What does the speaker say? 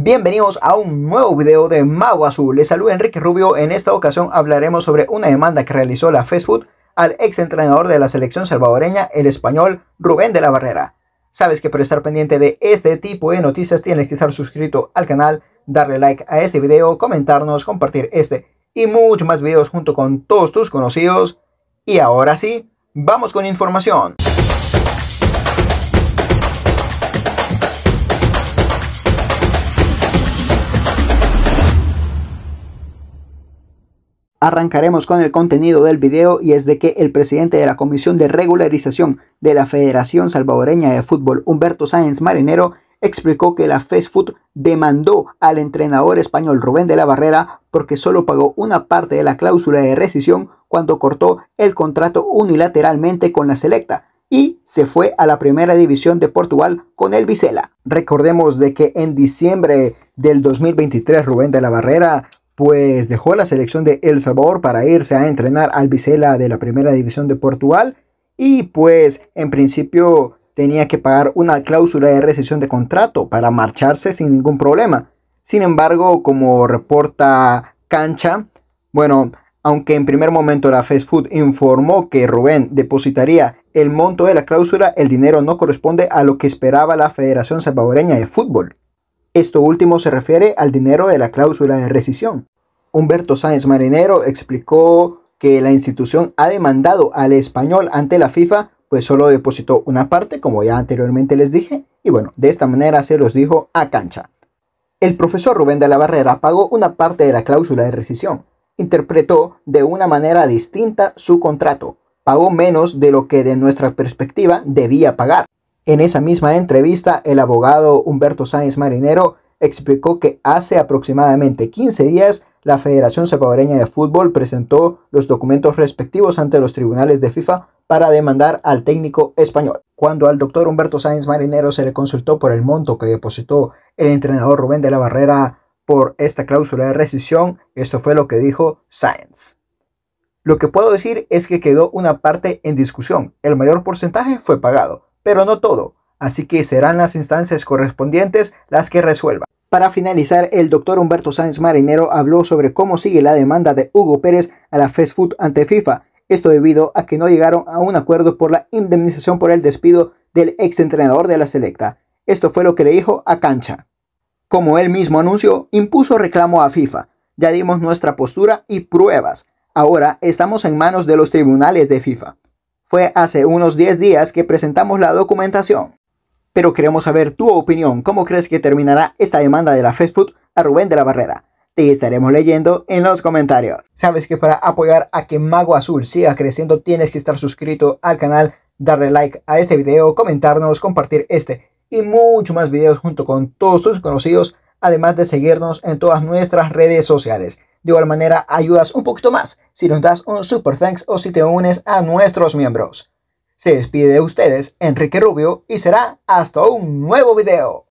Bienvenidos a un nuevo video de Mago Azul. Les saluda Enrique Rubio. En esta ocasión hablaremos sobre una demanda que realizó la Facebook al ex entrenador de la selección salvadoreña, el español Rubén de la Barrera. Sabes que para estar pendiente de este tipo de noticias tienes que estar suscrito al canal, darle like a este video, comentarnos, compartir este y muchos más videos junto con todos tus conocidos. Y ahora sí, vamos con información. Arrancaremos con el contenido del video y es de que el presidente de la Comisión de Regularización de la Federación Salvadoreña de Fútbol, Humberto Sáenz Marinero, explicó que la FESFUT demandó al entrenador español Rubén de la Barrera porque solo pagó una parte de la cláusula de rescisión cuando cortó el contrato unilateralmente con la selecta y se fue a la primera división de Portugal con el Vizela. Recordemos de que en diciembre del 2023 Rubén de la Barrera pues dejó la selección de El Salvador para irse a entrenar al Vicela de la primera división de Portugal y pues en principio tenía que pagar una cláusula de rescisión de contrato para marcharse sin ningún problema. Sin embargo, como reporta Cancha, bueno, aunque en primer momento la Facebook Food informó que Rubén depositaría el monto de la cláusula, el dinero no corresponde a lo que esperaba la Federación Salvadoreña de Fútbol. Esto último se refiere al dinero de la cláusula de rescisión. Humberto Sáenz Marinero explicó que la institución ha demandado al español ante la FIFA, pues solo depositó una parte, como ya anteriormente les dije, y bueno, de esta manera se los dijo a cancha. El profesor Rubén de la Barrera pagó una parte de la cláusula de rescisión, interpretó de una manera distinta su contrato, pagó menos de lo que de nuestra perspectiva debía pagar. En esa misma entrevista, el abogado Humberto Sáenz Marinero explicó que hace aproximadamente 15 días la Federación Salvadoreña de Fútbol presentó los documentos respectivos ante los tribunales de FIFA para demandar al técnico español. Cuando al doctor Humberto Sáenz Marinero se le consultó por el monto que depositó el entrenador Rubén de la Barrera por esta cláusula de rescisión, eso fue lo que dijo Sáenz. Lo que puedo decir es que quedó una parte en discusión. El mayor porcentaje fue pagado pero no todo, así que serán las instancias correspondientes las que resuelvan. Para finalizar, el doctor Humberto Sáenz Marinero habló sobre cómo sigue la demanda de Hugo Pérez a la Fast ante FIFA, esto debido a que no llegaron a un acuerdo por la indemnización por el despido del exentrenador de la selecta. Esto fue lo que le dijo a Cancha. Como él mismo anunció, impuso reclamo a FIFA. Ya dimos nuestra postura y pruebas. Ahora estamos en manos de los tribunales de FIFA. Fue hace unos 10 días que presentamos la documentación. Pero queremos saber tu opinión. ¿Cómo crees que terminará esta demanda de la Facebook a Rubén de la Barrera? Te estaremos leyendo en los comentarios. Sabes que para apoyar a que Mago Azul siga creciendo tienes que estar suscrito al canal, darle like a este video, comentarnos, compartir este y mucho más videos junto con todos tus conocidos, además de seguirnos en todas nuestras redes sociales. De igual manera, ayudas un poquito más si nos das un super thanks o si te unes a nuestros miembros. Se despide de ustedes Enrique Rubio y será hasta un nuevo video.